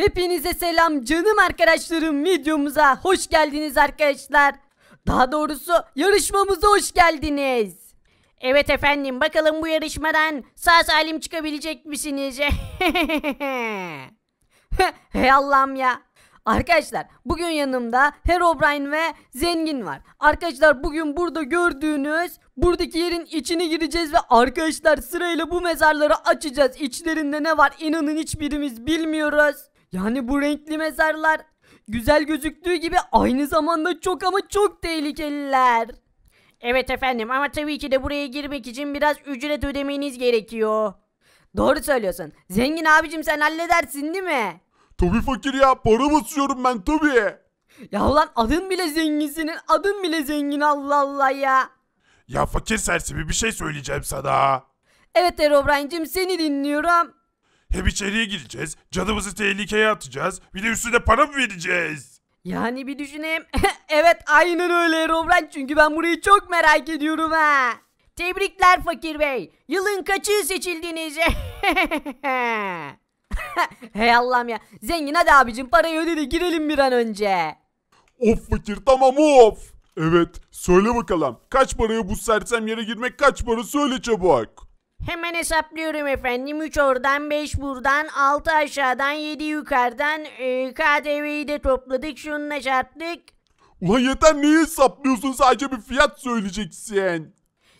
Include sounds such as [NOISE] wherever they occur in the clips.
Hepinize selam canım arkadaşlarım videomuza hoş geldiniz arkadaşlar. Daha doğrusu yarışmamıza hoş geldiniz. Evet efendim bakalım bu yarışmadan sağ salim çıkabilecek misiniz? [LAUGHS] Hey Allah'ım ya. Arkadaşlar bugün yanımda Herobrine ve Zengin var. Arkadaşlar bugün burada gördüğünüz buradaki yerin içine gireceğiz ve arkadaşlar sırayla bu mezarları açacağız. İçlerinde ne var inanın hiçbirimiz bilmiyoruz. Yani bu renkli mezarlar güzel gözüktüğü gibi aynı zamanda çok ama çok tehlikeliler. Evet efendim ama tabii ki de buraya girmek için biraz ücret ödemeniz gerekiyor. Doğru söylüyorsun. Zengin abicim sen halledersin değil mi? Tabii fakir ya para basıyorum ben tabii. Ya ulan adın bile zenginsinin adın bile zengin Allah Allah ya. Ya fakir sersemi bir şey söyleyeceğim sana. Evet Erobrancım seni dinliyorum. Hem içeriye gireceğiz, canımızı tehlikeye atacağız, bir de üstüne para mı vereceğiz? Yani bir düşüneyim. [LAUGHS] evet aynen öyle Robren çünkü ben burayı çok merak ediyorum ha. Tebrikler Fakir Bey. Yılın kaçı seçildiniz? [LAUGHS] Hey Allah'ım ya. Zengin hadi abicim parayı öde de girelim bir an önce. Of fakir tamam of. Evet söyle bakalım kaç paraya bu sersem yere girmek kaç para söyle çabuk. Hemen hesaplıyorum efendim. 3 oradan 5 buradan 6 aşağıdan 7 yukarıdan e, KDV'yi de topladık. Şununla çarptık. Ulan yeter ne hesaplıyorsun sadece bir fiyat söyleyeceksin.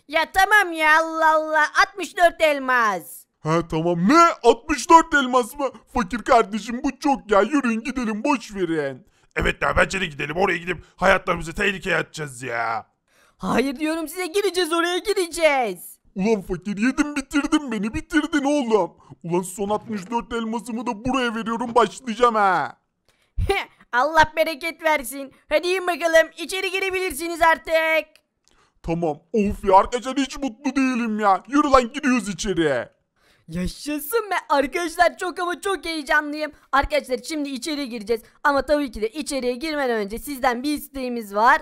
Ya tamam ya Allah Allah 64 elmas. Ha tamam ne 64 elmas mı? Fakir kardeşim bu çok ya yürüyün gidelim boş verin. Evet ya bence de gidelim oraya gidip hayatlarımızı tehlikeye atacağız ya. Hayır diyorum size gireceğiz oraya gireceğiz. Ulan fakir yedim bitirdim beni bitirdin oğlum. Ulan son 64 elmasımı da buraya veriyorum başlayacağım ha. Allah bereket versin. Hadi yiyin bakalım içeri girebilirsiniz artık. Tamam of ya arkadaşlar hiç mutlu değilim ya. Yürü lan gidiyoruz içeri. Yaşasın be arkadaşlar çok ama çok heyecanlıyım. Arkadaşlar şimdi içeri gireceğiz. Ama tabii ki de içeriye girmeden önce sizden bir isteğimiz var.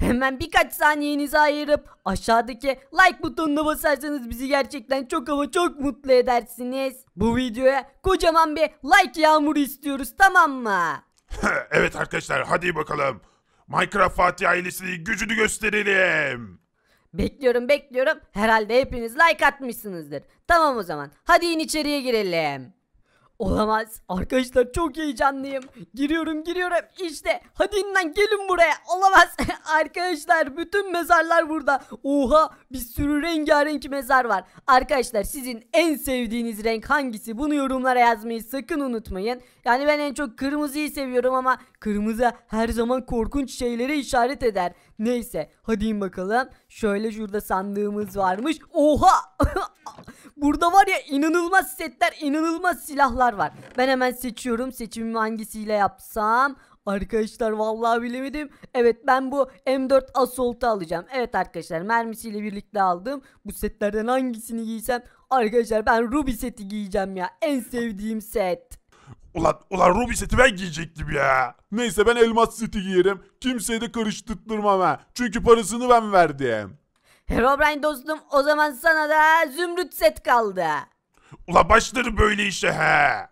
Hemen birkaç saniyenizi ayırıp aşağıdaki like butonuna basarsanız bizi gerçekten çok ama çok mutlu edersiniz. Bu videoya kocaman bir like yağmuru istiyoruz tamam mı? [LAUGHS] evet arkadaşlar hadi bakalım. Minecraft Fatih ailesinin gücünü gösterelim. Bekliyorum bekliyorum. Herhalde hepiniz like atmışsınızdır. Tamam o zaman. Hadi in içeriye girelim. Olamaz. Arkadaşlar çok heyecanlıyım. Giriyorum giriyorum. İşte hadi inden gelin buraya. Olamaz. [LAUGHS] Arkadaşlar bütün mezarlar burada. Oha bir sürü rengarenk mezar var. Arkadaşlar sizin en sevdiğiniz renk hangisi? Bunu yorumlara yazmayı sakın unutmayın. Yani ben en çok kırmızıyı seviyorum ama kırmızı her zaman korkunç şeylere işaret eder. Neyse hadi in bakalım. Şöyle şurada sandığımız varmış. Oha! [LAUGHS] Burada var ya inanılmaz setler, inanılmaz silahlar var. Ben hemen seçiyorum. Seçimimi hangisiyle yapsam? Arkadaşlar vallahi bilemedim. Evet ben bu M4 Assault'u alacağım. Evet arkadaşlar mermisiyle birlikte aldım. Bu setlerden hangisini giysem? Arkadaşlar ben Ruby seti giyeceğim ya. En sevdiğim set. Ulan, ulan Ruby seti ben giyecektim ya. Neyse ben elmas seti giyerim. Kimseye de karıştırtmam ha. Çünkü parasını ben verdim. Herobrine dostum o zaman sana da zümrüt set kaldı. Ula başları böyle işe he.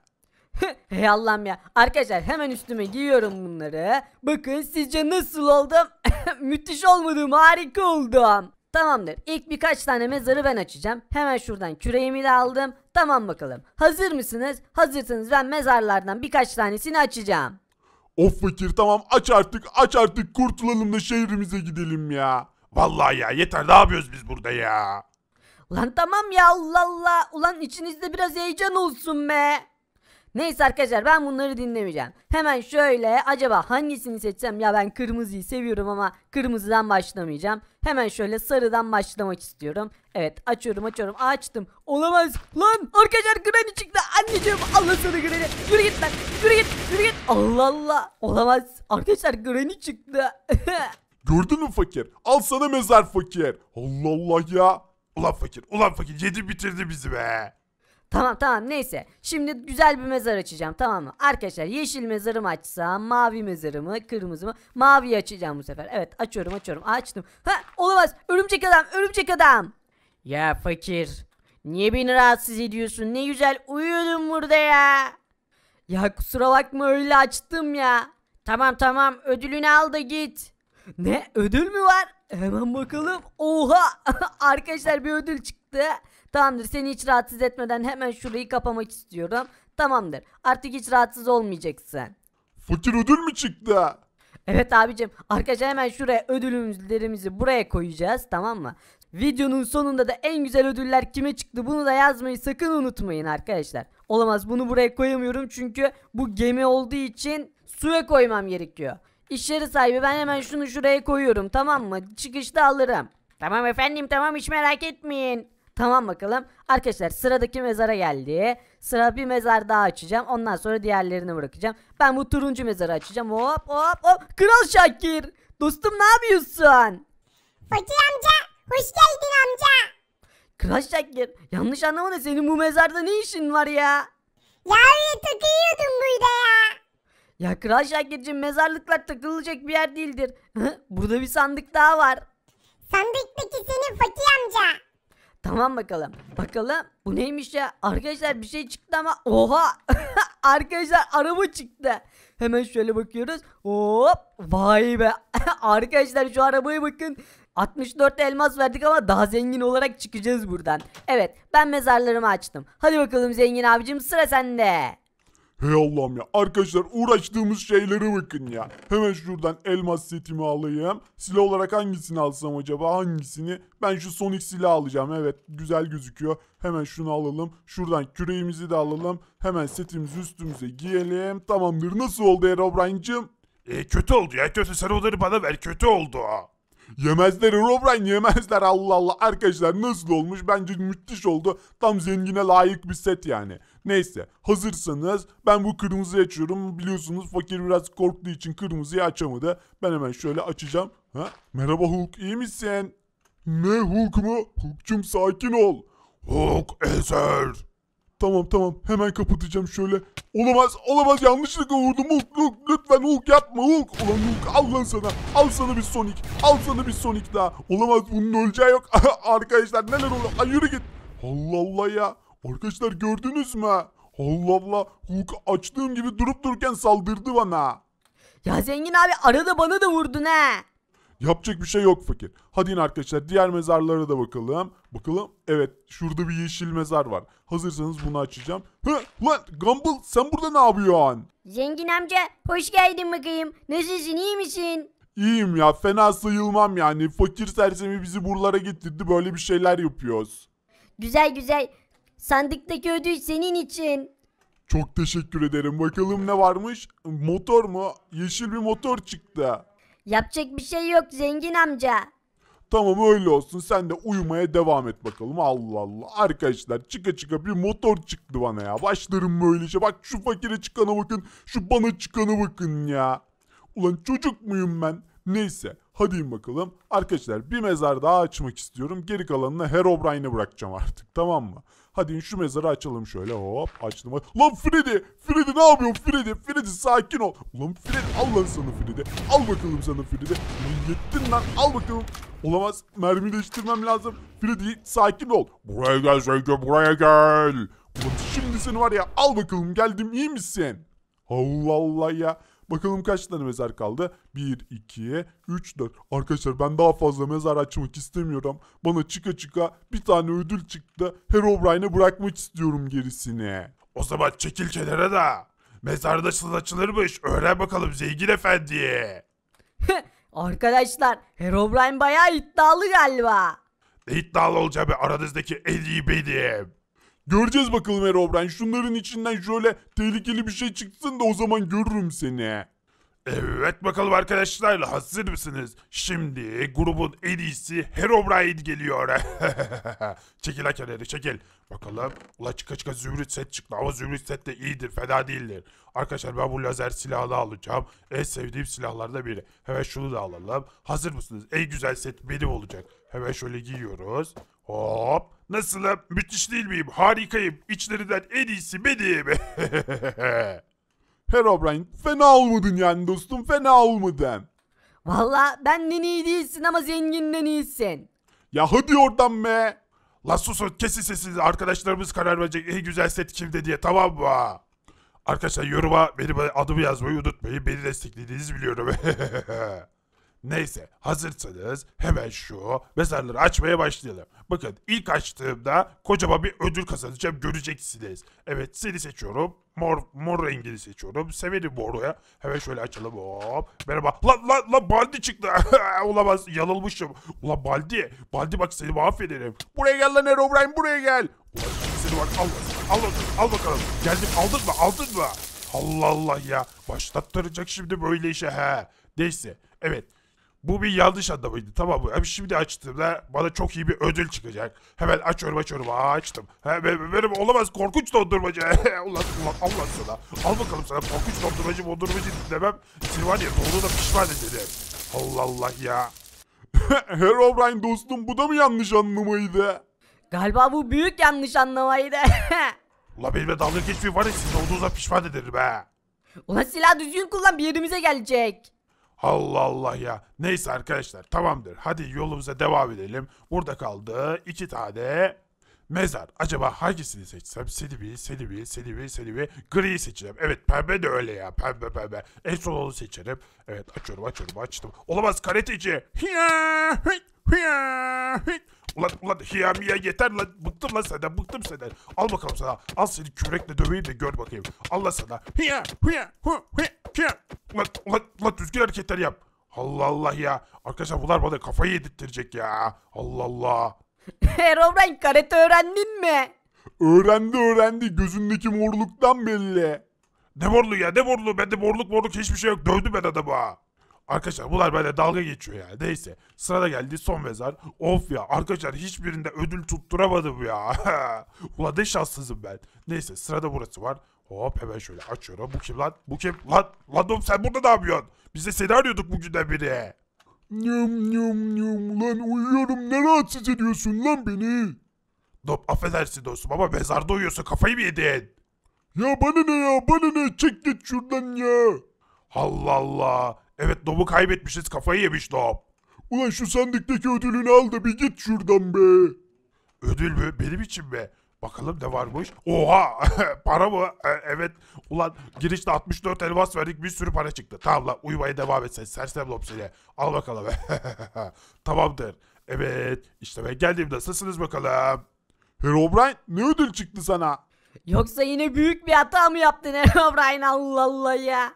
[LAUGHS] Hey Allah'ım ya. Arkadaşlar hemen üstüme giyiyorum bunları. Bakın sizce nasıl oldum? [LAUGHS] Müthiş olmadım harika oldum. Tamamdır. İlk birkaç tane mezarı ben açacağım. Hemen şuradan küreğimi de aldım. Tamam bakalım. Hazır mısınız? Hazırsınız? ben mezarlardan birkaç tanesini açacağım. Of fakir tamam aç artık aç artık kurtulalım da şehrimize gidelim ya. Vallahi ya yeter ne yapıyoruz biz burada ya? Ulan tamam ya Allah Allah. Ulan içinizde biraz heyecan olsun be. Neyse arkadaşlar ben bunları dinlemeyeceğim. Hemen şöyle acaba hangisini seçsem ya ben kırmızıyı seviyorum ama kırmızıdan başlamayacağım. Hemen şöyle sarıdan başlamak istiyorum. Evet açıyorum açıyorum açtım. Olamaz lan arkadaşlar Granny çıktı anneciğim Allah sana Granny. Yürü git lan yürü git yürü git. Allah Allah olamaz arkadaşlar Granny çıktı. [LAUGHS] Gördün mü fakir? Al sana mezar fakir. Allah Allah ya. Ulan fakir, ulan fakir yedi bitirdi bizi be. Tamam tamam neyse. Şimdi güzel bir mezar açacağım tamam mı? Arkadaşlar yeşil mezarımı açsam, mavi mezarımı, kırmızı mı? Mavi açacağım bu sefer. Evet açıyorum açıyorum. Açtım. Ha olamaz. Örümcek adam, örümcek adam. Ya fakir. Niye beni rahatsız ediyorsun? Ne güzel uyuyordum burada ya. Ya kusura bakma öyle açtım ya. Tamam tamam ödülünü al da git. Ne ödül mü var? Hemen bakalım. Oha [LAUGHS] arkadaşlar bir ödül çıktı. Tamamdır seni hiç rahatsız etmeden hemen şurayı kapamak istiyorum. Tamamdır artık hiç rahatsız olmayacaksın. Fakir ödül mü çıktı? Evet abicim arkadaşlar hemen şuraya ödüllerimizi buraya koyacağız tamam mı? Videonun sonunda da en güzel ödüller kime çıktı bunu da yazmayı sakın unutmayın arkadaşlar. Olamaz bunu buraya koyamıyorum çünkü bu gemi olduğu için suya koymam gerekiyor. İş yeri sahibi ben hemen şunu şuraya koyuyorum tamam mı? Çıkışta alırım. Tamam efendim tamam hiç merak etmeyin. Tamam bakalım. Arkadaşlar sıradaki mezara geldi. Sıra bir mezar daha açacağım. Ondan sonra diğerlerini bırakacağım. Ben bu turuncu mezarı açacağım. Hop hop hop. Kral Şakir. Dostum ne yapıyorsun? Fakir amca. Hoş geldin amca. Kral Şakir. Yanlış anlama da senin bu mezarda ne işin var ya? Ya öyle takıyordum burada ya. Ya Kral Şakir'cim mezarlıklar takılacak bir yer değildir. [LAUGHS] Burada bir sandık daha var. Sandıktaki senin Fatih amca. Tamam bakalım. Bakalım bu neymiş ya? Arkadaşlar bir şey çıktı ama oha! [LAUGHS] Arkadaşlar araba çıktı. Hemen şöyle bakıyoruz. Hop! Vay be! [LAUGHS] Arkadaşlar şu arabaya bakın. 64 elmas verdik ama daha zengin olarak çıkacağız buradan. Evet ben mezarlarımı açtım. Hadi bakalım zengin abicim sıra sende. Hey Allah'ım ya. Arkadaşlar uğraştığımız şeylere bakın ya. Hemen şuradan elmas setimi alayım. Silah olarak hangisini alsam acaba? Hangisini? Ben şu Sonic silah alacağım. Evet güzel gözüküyor. Hemen şunu alalım. Şuradan küreğimizi de alalım. Hemen setimizi üstümüze giyelim. Tamamdır. Nasıl oldu Herobrine'cim? E, kötü oldu ya. Kötü sen onları bana ver. Kötü oldu Yemezler Herobrine yemezler Allah Allah. Arkadaşlar nasıl olmuş? Bence müthiş oldu. Tam zengine layık bir set yani. Neyse hazırsanız ben bu kırmızıyı açıyorum. Biliyorsunuz fakir biraz korktuğu için kırmızıyı açamadı. Ben hemen şöyle açacağım. Ha? Merhaba Hulk iyi misin? Ne Hulk mu? Hulk'cum sakin ol. Hulk ezer. Tamam tamam hemen kapatacağım şöyle. Olamaz olamaz yanlışlıkla vurdum Hulk, Hulk lütfen Hulk yapma Hulk. Ulan Hulk al lan sana al sana bir Sonic al sana bir Sonic daha. Olamaz bunun öleceği yok. [LAUGHS] Arkadaşlar neler oluyor Ay, yürü git. Allah Allah ya. Arkadaşlar gördünüz mü? Allah Allah Hulk açtığım gibi durup dururken saldırdı bana. Ya zengin abi arada bana da vurdun ha. Yapacak bir şey yok fakir. Hadi yine arkadaşlar diğer mezarlara da bakalım. Bakalım evet şurada bir yeşil mezar var. Hazırsanız bunu açacağım. Hı lan Gumball sen burada ne yapıyorsun? Zengin amca hoş geldin bakayım. Nasılsın iyi misin? İyiyim ya fena sayılmam yani. Fakir sersemi bizi buralara getirdi böyle bir şeyler yapıyoruz. Güzel güzel. Sandıktaki ödül senin için. Çok teşekkür ederim. Bakalım ne varmış? Motor mu? Yeşil bir motor çıktı. Yapacak bir şey yok zengin amca. Tamam öyle olsun. Sen de uyumaya devam et bakalım. Allah Allah. Arkadaşlar çıka çıka bir motor çıktı bana ya. Başlarım böyle işe. Bak şu fakire çıkana bakın. Şu bana çıkana bakın ya. Ulan çocuk muyum ben? Neyse hadi bakalım. Arkadaşlar bir mezar daha açmak istiyorum. Geri kalanını Herobrine'e bırakacağım artık tamam mı? Hadi şu mezarı açalım şöyle hop açtım. Lan Freddy! Freddy ne yapıyorsun Freddy? Freddy sakin ol. Ulan Freddy al lan sana Freddy. Al bakalım sana Freddy. Ulan yettin lan al bakalım. Olamaz mermi değiştirmem lazım. Freddy sakin ol. Buraya gel Zeyko buraya gel. Ulan şimdi seni var ya al bakalım geldim iyi misin? Allah Allah ya. Bakalım kaç tane mezar kaldı? 1, 2, 3, 4. Arkadaşlar ben daha fazla mezar açmak istemiyorum. Bana çıka çıka bir tane ödül çıktı. Herobrine'e bırakmak istiyorum gerisini. O zaman çekil kenara da. Mezarda açılır açılırmış. Öğren bakalım zengin efendi. [LAUGHS] Arkadaşlar Herobrine bayağı iddialı galiba. Ne iddialı olacağı be aranızdaki en iyi benim. Göreceğiz bakalım Herobrine. Şunların içinden şöyle tehlikeli bir şey çıksın da o zaman görürüm seni. Evet bakalım arkadaşlar hazır mısınız? Şimdi grubun en iyisi Herobrine geliyor. [LAUGHS] çekil hakerleri çekil. Bakalım. Ula çıka çıka zümrüt set çıktı ama zümrüt set de iyidir fena değildir. Arkadaşlar ben bu lazer silahını alacağım. En sevdiğim silahlardan biri. Hemen şunu da alalım. Hazır mısınız? En güzel set benim olacak. Hemen şöyle giyiyoruz. Hop. Nasıl ha? Müthiş değil miyim? Harikayım. İçlerinden en iyisi benim. [LAUGHS] Herobrine fena olmadın yani dostum fena olmadın. Valla benden iyi değilsin ama zenginden iyisin. Ya hadi oradan be. La susun kesin sesinizi arkadaşlarımız karar verecek en güzel set kimde diye tamam mı? Arkadaşlar yoruma benim adımı yazmayı unutmayın. Beni desteklediğinizi biliyorum. [LAUGHS] Neyse hazırsanız hemen şu mezarları açmaya başlayalım. Bakın ilk açtığımda kocaman bir ödül kazanacağım göreceksiniz. Evet seni seçiyorum. Mor, mor rengini seçiyorum. Severim moru Hemen şöyle açalım. Hop. Merhaba. Lan lan lan Baldi çıktı. [LAUGHS] Olamaz. Yanılmışım. Ulan Baldi. Baldi bak seni mahvederim. Buraya gel lan Herobrine buraya gel. Ulan seni bak al. Al, al bakalım. Geldim aldın mı aldın mı? Allah Allah ya. Başlattıracak şimdi böyle işe he. Neyse. Evet. Bu bir yanlış anlamıydı tamam mı? Hem şimdi açtığımda bana çok iyi bir ödül çıkacak. Hemen açıyorum açıyorum. Aa açtım. He, benim, benim olamaz korkunç dondurmacı. [LAUGHS] ulan ulan Allah sana. Al bakalım sana korkunç dondurmacı dondurmacı demem. Seni var ya doğruda pişman ederim. Allah Allah ya. [LAUGHS] Herobrine dostum bu da mı yanlış anlamaydı? Galiba bu büyük yanlış anlamaydı. [LAUGHS] Ulan benimle dalga geçmeyin var ya siz olduğunuza pişman ederim be. Ulan silah düzgün kullan bir yerimize gelecek. Allah Allah ya. Neyse arkadaşlar tamamdır. Hadi yolumuza devam edelim. Burada kaldı iki tane mezar. Acaba hangisini seçsem? Sedibi, Sedibi, Sedibi, Sedibi. Gri seçeceğim. Evet pembe de öyle ya. Pembe pembe. En son onu seçerim. Evet açıyorum açıyorum açtım. Olamaz karateci. Ulan ulan hiyamiye yeter lan. Bıktım lan senden bıktım senden. Al bakalım sana. Al seni kürekle döveyim de gör bakayım. Allah sana. Hiya, hiya, hu, hiya bakayım. Ulan, ulan, düzgün hareketler yap. Allah Allah ya. Arkadaşlar bunlar bana kafayı yedirttirecek ya. Allah Allah. Herobrine [LAUGHS] karate öğrendin mi? Öğrendi öğrendi. Gözündeki morluktan belli. Ne morlu ya ne morlu. Bende morluk morluk hiçbir şey yok. Dövdü ben adamı. Arkadaşlar bunlar böyle dalga geçiyor ya. Neyse sırada geldi son mezar. Of ya arkadaşlar hiçbirinde ödül tutturamadım ya. [LAUGHS] Ulan ne şanssızım ben. Neyse sırada burası var. Hop hemen şöyle açıyorum. Bu kim lan? Bu kim? Lan, lan oğlum sen burada ne yapıyorsun? Biz de seni arıyorduk bugünden beri. Nyum nyum nyum lan uyuyorum ne rahatsız ediyorsun lan beni? Dop affedersin dostum ama mezarda uyuyorsun kafayı mı yedin? Ya bana ne ya bana ne çek git şuradan ya. Allah Allah. Evet Dob'u kaybetmişiz kafayı yemiş Dob. Ulan şu sandıktaki ödülünü al da bir git şuradan be. Ödül mü? Benim için mi? Bakalım ne varmış. Oha [LAUGHS] para mı? E, evet. Ulan girişte 64 elmas verdik bir sürü para çıktı. Tamam lan uyumaya devam etsen, sen. Sersem lob Al bakalım. [LAUGHS] Tamamdır. Evet. işte ben geldim. Nasılsınız bakalım? Herobrine ne ödül çıktı sana? Yoksa yine büyük bir hata mı yaptın Herobrine Allah Allah ya?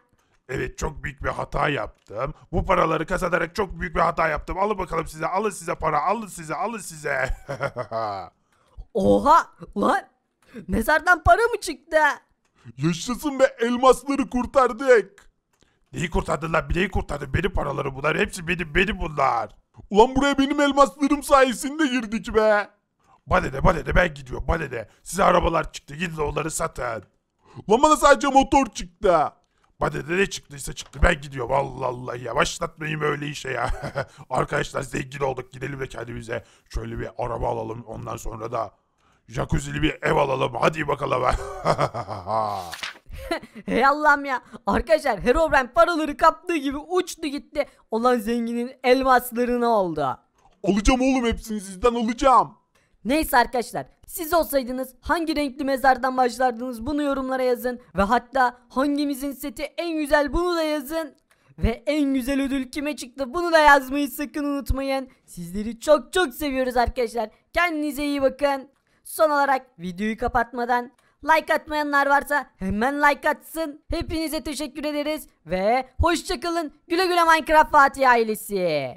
Evet çok büyük bir hata yaptım. Bu paraları kazanarak çok büyük bir hata yaptım. Alın bakalım size alın size para alın size alın size. [LAUGHS] Oha lan mezardan para mı çıktı? Yaşasın be elmasları kurtardık. Neyi kurtardın lan bileği kurtardın benim paraları bunlar hepsi benim benim bunlar. Ulan buraya benim elmaslarım sayesinde girdik be. Badede badede ben gidiyorum badede. Size arabalar çıktı gidin onları satın. Ulan bana sadece motor çıktı. Badede ne çıktıysa çıktı ben gidiyorum Allah Allah ya başlatmayayım öyle işe ya. [LAUGHS] Arkadaşlar zengin olduk gidelim de kendimize şöyle bir araba alalım ondan sonra da Jacuzzi'li bir ev alalım. Hadi bakalım. [LAUGHS] Hey Allah'ım ya. Arkadaşlar Herobrine paraları kaptığı gibi uçtu gitti. Olan zenginin elmaslarını oldu. Alacağım oğlum hepsini sizden alacağım. Neyse arkadaşlar siz olsaydınız hangi renkli mezardan başlardınız bunu yorumlara yazın. Ve hatta hangimizin seti en güzel bunu da yazın. Ve en güzel ödül kime çıktı bunu da yazmayı sakın unutmayın. Sizleri çok çok seviyoruz arkadaşlar. Kendinize iyi bakın. Son olarak videoyu kapatmadan like atmayanlar varsa hemen like atsın. Hepinize teşekkür ederiz ve hoşçakalın. Güle güle Minecraft Fatih ailesi.